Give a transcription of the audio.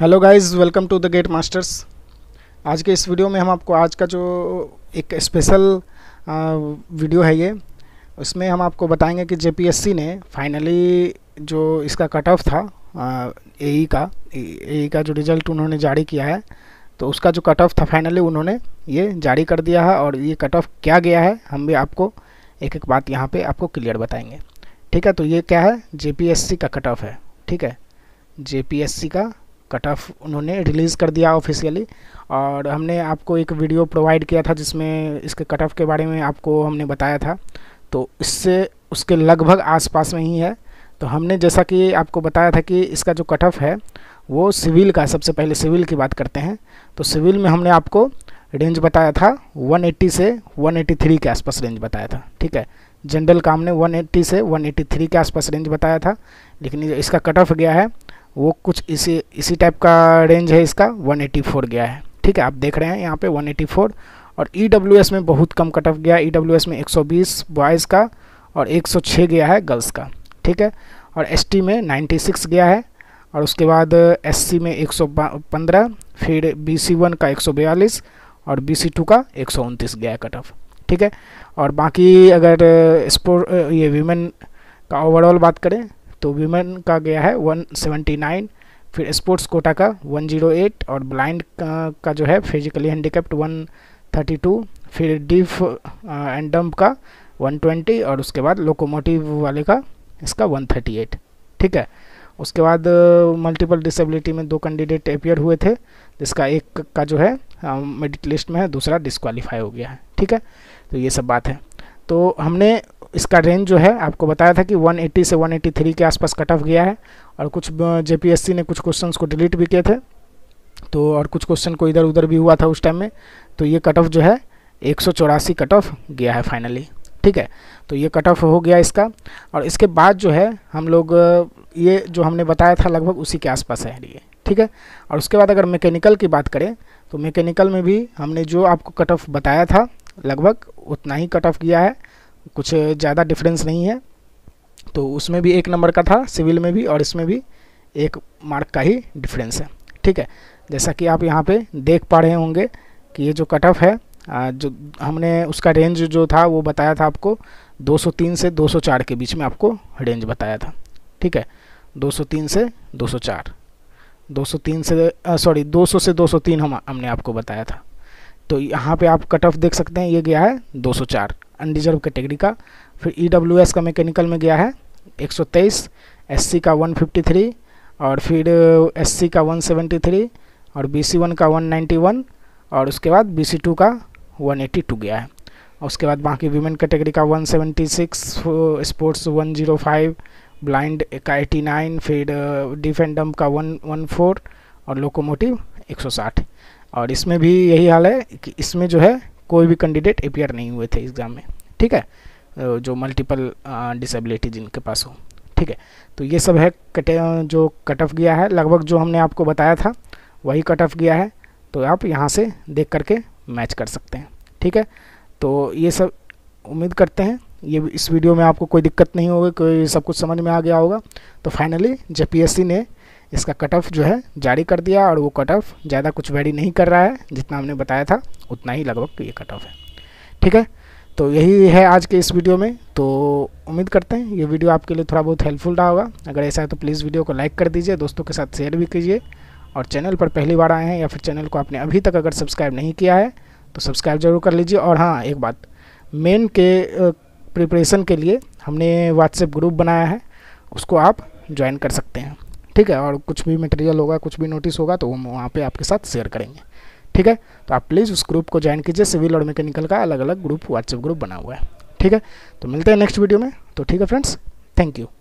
hello guys welcome to the gate masters आज के इस वीडियो में हम आपको आज का जो एक स्पेशल वीडियो है ये उसमें हम आपको बताएंगे कि जेपीएससी ने फाइनली जो इसका कट ऑफ था एई e का एई e का जो रिज़ल्ट उन्होंने जारी किया है तो उसका जो कट ऑफ था फाइनली उन्होंने ये जारी कर दिया है और ये कट ऑफ क्या गया है हम भी आपको एक एक बात यहाँ पे आपको क्लियर बताएंगे ठीक है तो ये क्या है जेपीएससी का कट ऑफ है ठीक है जेपीएससी का कट ऑफ उन्होंने रिलीज़ कर दिया ऑफिशियली और हमने आपको एक वीडियो प्रोवाइड किया था जिसमें इसके कट ऑफ के बारे में आपको हमने बताया था तो इससे उसके लगभग आसपास में ही है तो हमने जैसा कि आपको बताया था कि इसका जो कट ऑफ है वो सिविल का सबसे पहले सिविल की बात करते हैं तो सिविल में हमने आपको रेंज बताया था 180 से 183 के आसपास रेंज बताया था ठीक है जनरल काम ने 180 से 183 के आसपास रेंज बताया था लेकिन इसका कट ऑफ गया है वो कुछ इसी इसी टाइप का रेंज है इसका 184 गया है ठीक है आप देख रहे हैं यहाँ पे 184 और ई e में बहुत कम कट ऑफ गया ई e में एक बॉयज़ का और एक गया है गर्ल्स का ठीक है और एसटी में 96 गया है और उसके बाद एससी uh, में 115 फिर वन का 142 और टू का एक गया है कट ऑफ ठीक है और बाकी अगर स्पोर्ट uh, uh, ये वीमेन का ओवरऑल बात करें तो वीमेन का गया है 179 फिर स्पोर्ट्स कोटा का 108 और ब्लाइंड का, का जो है फिजिकली हैंडीकेप्ट 132 फिर डिफ एंड डम्प का 120 और उसके बाद लोकोमोटिव वाले का इसका 138 ठीक है उसके बाद मल्टीपल डिसेबिलिटी में दो कैंडिडेट अपियर हुए थे जिसका एक का जो है मेडिट लिस्ट में है दूसरा डिसक्वालीफाई हो गया है ठीक है तो ये सब बात है तो हमने इसका रेंज जो है आपको बताया था कि 180 से 183 के आसपास कट ऑफ गया है और कुछ जेपीएससी ने कुछ क्वेश्चंस को डिलीट भी किए थे तो और कुछ क्वेश्चन को इधर उधर भी हुआ था उस टाइम में तो ये कट ऑफ जो है एक कट ऑफ गया है फाइनली ठीक है तो ये कट ऑफ हो गया इसका और इसके बाद जो है हम लोग ये जो हमने बताया था लगभग उसी के आसपास है ये ठीक है और उसके बाद अगर मैकेनिकल की बात करें तो मैकेनिकल में भी हमने जो आपको कट ऑफ बताया था लगभग उतना ही कट ऑफ किया है कुछ ज़्यादा डिफरेंस नहीं है तो उसमें भी एक नंबर का था सिविल में भी और इसमें भी एक मार्क का ही डिफरेंस है ठीक है जैसा कि आप यहाँ पे देख पा रहे होंगे कि ये जो कट ऑफ है जो हमने उसका रेंज जो था वो बताया था आपको 203 से 204 के बीच में आपको रेंज बताया था ठीक है 203 से 204 203 से सॉरी 200 से 203 हम हमने आपको बताया था तो यहाँ पे आप कट ऑफ देख सकते हैं ये गया है 204 अनडिजर्व कैटेगरी का फिर ई e का मैकेनिकल में गया है 123 सौ का 153 और फिर एस का 173 और सी वन का 191 और उसके बाद सी टू का 182 गया है उसके बाद बाकी वीमेन कैटेगरी का 176 स्पोर्ट्स 105 ब्लाइंड का 89 फिर डिफेंडम का 114 और लोकोमोटिव 160 और इसमें भी यही हाल है कि इसमें जो है कोई भी कैंडिडेट अपियर नहीं हुए थे एग्ज़ाम में ठीक है uh, जो मल्टीपल डिसेबिलिटी uh, जिनके पास हो ठीक है तो ये सब है कटे uh, जो कट ऑफ गया है लगभग जो हमने आपको बताया था वही कट ऑफ गया है तो आप यहाँ से देख करके मैच कर सकते हैं ठीक है तो ये सब उम्मीद करते हैं ये इस वीडियो में आपको कोई दिक्कत नहीं होगी कोई सब कुछ समझ में आ गया होगा तो फाइनली जे ने इसका कट ऑफ जो है जारी कर दिया और वो कट ऑफ ज़्यादा कुछ वेरी नहीं कर रहा है जितना हमने बताया था उतना ही लगभग ये कट ऑफ है ठीक है तो यही है आज के इस वीडियो में तो उम्मीद करते हैं ये वीडियो आपके लिए थोड़ा बहुत हेल्पफुल रहा होगा अगर ऐसा है तो प्लीज़ वीडियो को लाइक कर दीजिए दोस्तों के साथ शेयर भी कीजिए और चैनल पर पहली बार आए हैं या फिर चैनल को आपने अभी तक अगर सब्सक्राइब नहीं किया है तो सब्सक्राइब जरूर कर लीजिए और हाँ एक बात मेन के प्रिपरेशन के लिए हमने व्हाट्सएप ग्रुप बनाया है उसको आप ज्वाइन कर सकते हैं ठीक है और कुछ भी मटेरियल होगा कुछ भी नोटिस होगा तो हम वहाँ पर आपके साथ शेयर करेंगे ठीक है तो आप प्लीज़ उस ग्रुप को ज्वाइन कीजिए सिविल और मैकेनिकल का अलग अलग ग्रुप व्हाट्सएप ग्रुप बना हुआ है ठीक है तो मिलते हैं नेक्स्ट वीडियो में तो ठीक है फ्रेंड्स थैंक यू